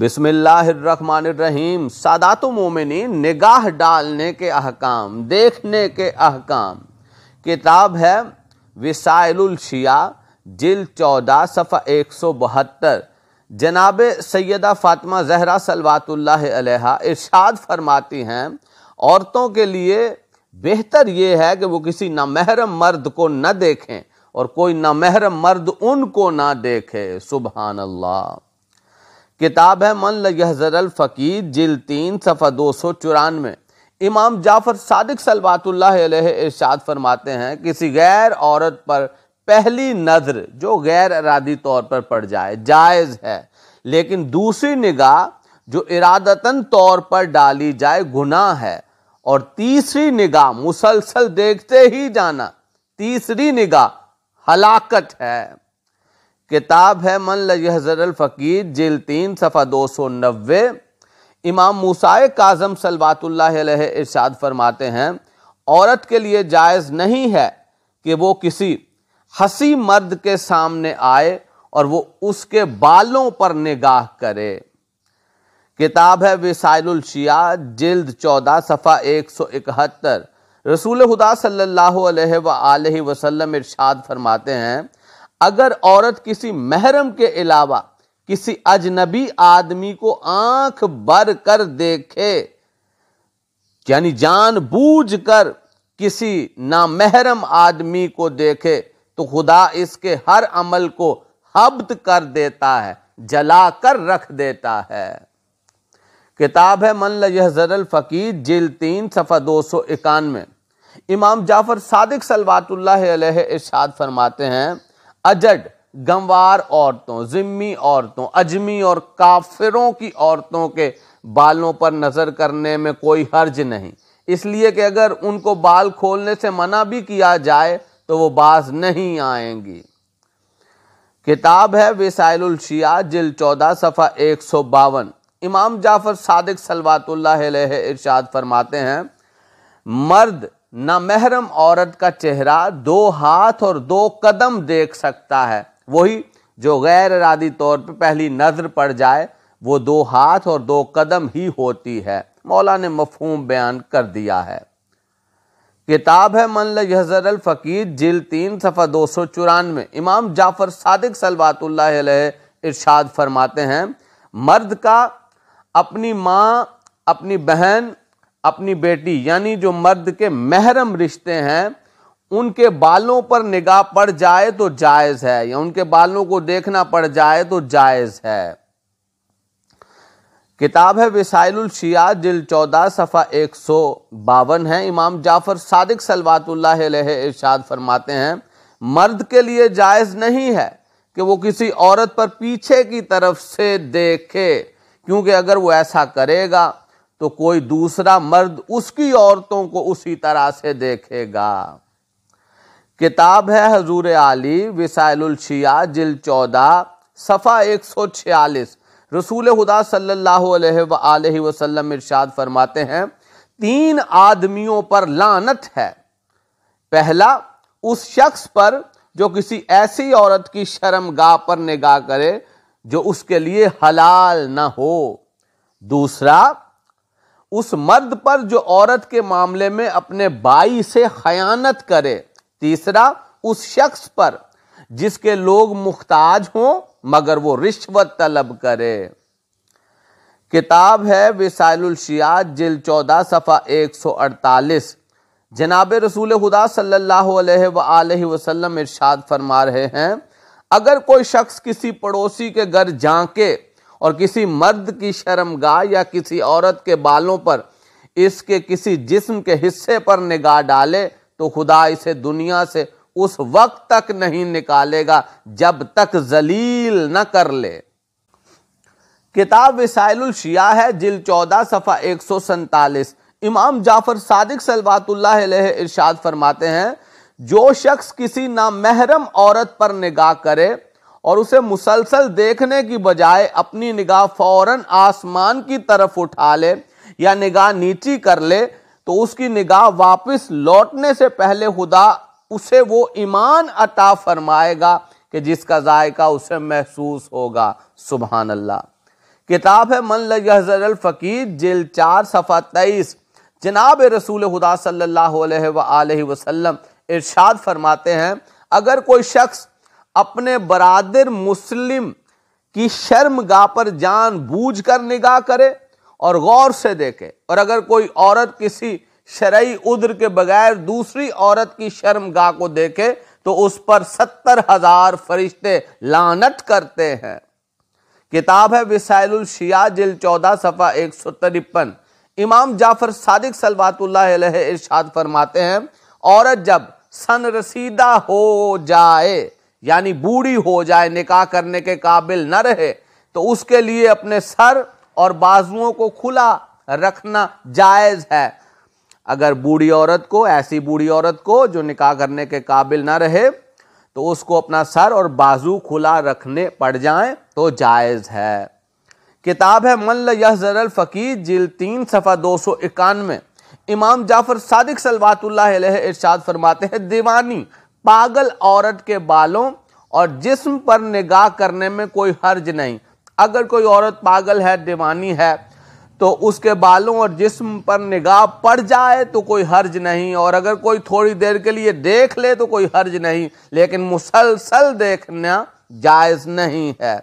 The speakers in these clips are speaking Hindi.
बिसमीम सादात मोमिन निगाह डालने के अहकाम देखने के अहकाम किताब है शिया जिल चौदह सफ़ा एक सौ बहत्तर जनाब सैदा फ़ातिमा जहरा सलवातुल्ला इरशाद फरमाती हैं औरतों के लिए बेहतर ये है कि वो किसी नामहरम मर्द को न देखें और कोई नामहरम मर्द उनको ना देखे सुबहान किताब है मन लजरल फ़कीर जिल तीन सफ़ा दो सौ चौरानवे इमाम जाफ़र सदक सलवातुल्ला इर्शाद फरमाते हैं किसी गैर औरत पर पहली नज़र जो गैर इरादी तौर पर पड़ जाए जायज़ है लेकिन दूसरी निगाह जो इरादतन तौर पर डाली जाए गुनाह है और तीसरी निगाह मुसलसल देखते ही जाना तीसरी निगाह हलाकत है किताब है मन लजहजर फ़कीर जेल तीन सफ़ा दो सौ नबे इमाम मूसा काजम सलवातुल्ला इरशाद फरमाते हैं औरत के लिए जायज़ नहीं है कि वो किसी हसी मर्द के सामने आए और वो उसके बालों पर निगाह करे किताब है विसाइलशिया जल्द चौदह सफ़ा एक सौ इकहत्तर रसूल हदा सल्ला वसलम इर्शाद इरशाद फरमाते हैं अगर औरत किसी महरम के अलावा किसी अजनबी आदमी को आंख भर कर देखे यानी जानबूझकर किसी नामहरम आदमी को देखे तो खुदा इसके हर अमल को हब्द कर देता है जला कर रख देता है किताब है मन लजरल फ़कीर जिल तीन सफ़ा दो सौ इक्यानवे इमाम जाफ़र सादिक सलवातुल्लाह इरशाद फरमाते हैं अजड गंवार औरतों जिम्मी औरतों अजमी और काफिरों की औरतों के बालों पर नज़र करने में कोई हर्ज नहीं इसलिए कि अगर उनको बाल खोलने से मना भी किया जाए तो वो बाज नहीं आएंगी किताब है शिया जिल चौदह सफ़ा एक सौ बावन इमाम जाफ़र सादिक सलवातुल्ल इर्शाद फरमाते हैं मर्द नामहरम औरत का चेहरा दो हाथ और दो कदम देख सकता है वही जो गैर इरादी तौर पर पहली नज़र पड़ जाए वो दो हाथ और दो कदम ही होती है मौला ने मफहूम बयान कर दिया है किताब है मनल यजर अल फ़कीर जिल तीन सफ़ा दो सौ चौरानवे इमाम जाफ़र सादिक सलवातुल्ला इरशाद फरमाते हैं मर्द का अपनी माँ अपनी बहन अपनी बेटी यानी जो मर्द के महरम रिश्ते हैं उनके बालों पर निगाह पड़ जाए तो जायज़ है या उनके बालों को देखना पड़ जाए तो जायज़ है किताब है शिया जिल चौदह सफ़ा एक सौ बावन है इमाम जाफ़र सादिक सलवातुल्लाह इर्शाद फरमाते हैं मर्द के लिए जायज़ नहीं है कि वो किसी औरत पर पीछे की तरफ से देखे क्योंकि अगर वो ऐसा करेगा तो कोई दूसरा मर्द उसकी औरतों को उसी तरह से देखेगा किताब है हजूर आली शिया जिल चौदह सफ़ा एक सौ छियालीस रसूल खुदा सल्लल्लाहु अलैहि वसल्लम इरशाद फरमाते हैं तीन आदमियों पर लानत है पहला उस शख्स पर जो किसी ऐसी औरत की शर्म गाह पर निगाह करे जो उसके लिए हलाल ना हो दूसरा उस मर्द पर जो औरत के मामले में अपने बाई से खयानत करे तीसरा उस शख्स पर जिसके लोग मुख्ताज हों मगर वो रिश्वत तलब करे किताब है विसाइलशियात जिल चौदह सफ़ा एक सौ अड़तालीस जनाब रसूल खुदा सल्ला वसलम इरशाद फरमा रहे हैं अगर कोई शख्स किसी पड़ोसी के घर जाके और किसी मर्द की शर्मगाह या किसी औरत के बालों पर इसके किसी जिस्म के हिस्से पर निगाह डाले तो खुदा इसे दुनिया से उस वक्त तक नहीं निकालेगा जब तक जलील न कर ले किताब वसाइल शिया है जिल चौदह सफ़ा एक सौ सैतालीस इमाम जाफ़र सादिक सलवातुल्लाह इरशाद फरमाते हैं जो शख्स किसी नामहरम औरत पर निगाह करे और उसे मुसलसल देखने की बजाय अपनी निगाह फौरन आसमान की तरफ उठा ले या निगाह नीची कर ले तो उसकी निगाह वापस लौटने से पहले खुदा उसे वो ईमान अता फरमाएगा कि जिसका जायका उसे महसूस होगा सुबहान अल्लाह किताब है मन लजरल फ़कीर जेल चार सफ़ा तेईस जनाब रसूल खुदा सल्ला वसलम इर्शाद इरशाद फरमाते हैं अगर कोई शख्स अपने बरदर मुस्लिम की शर्म गाह पर जान बूझ कर निगाह करे और गौर से देखे और अगर कोई औरत किसी शरय उद्र के बगैर दूसरी औरत की शर्म गाह को देखे तो उस पर सत्तर हजार फरिश्ते लानत करते हैं किताब है विसाइल शिया जिल चौदह सफ़ा एक सौ तिरपन इमाम जाफर सादिक सलवातुल्लाह इरशाद फरमाते हैं औरत जब सन रसीदा हो जाए यानी बूढ़ी हो जाए निकाह करने के काबिल न रहे तो उसके लिए अपने सर और बाजुओं को खुला रखना जायज़ है अगर बूढ़ी औरत को ऐसी बूढ़ी औरत को जो निकाह करने के काबिल ना रहे तो उसको अपना सर और बाजू खुला रखने पड़ जाए तो जायज़ है किताब है मल्ल यह जरल फ़कीर जिल तीन सफ़ा दो सौ इक्यानवे इमाम जाफ़र सादिक सलवातुल्ल इरशाद फरमाते हैं दीवानी पागल औरत के बालों और जिस्म पर निगाह करने में कोई हर्ज नहीं अगर कोई औरत पागल है दीवानी है तो उसके बालों और जिस्म पर निगाह पड़ जाए तो कोई हर्ज नहीं और अगर कोई थोड़ी देर के लिए देख ले तो कोई हर्ज नहीं लेकिन मुसलसल देखना जायज़ नहीं है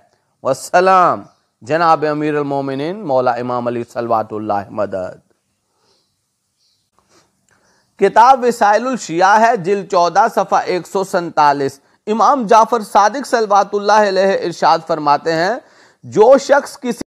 वसलाम जनाब अमीर मोमिन मौला इमाम अली सलवात मदद किताब शिया है जिल चौदह सफ़ा एक सौ सैतालीस इमाम जाफ़र सादिक सलबात इरशाद फरमाते हैं जो शख्स किसी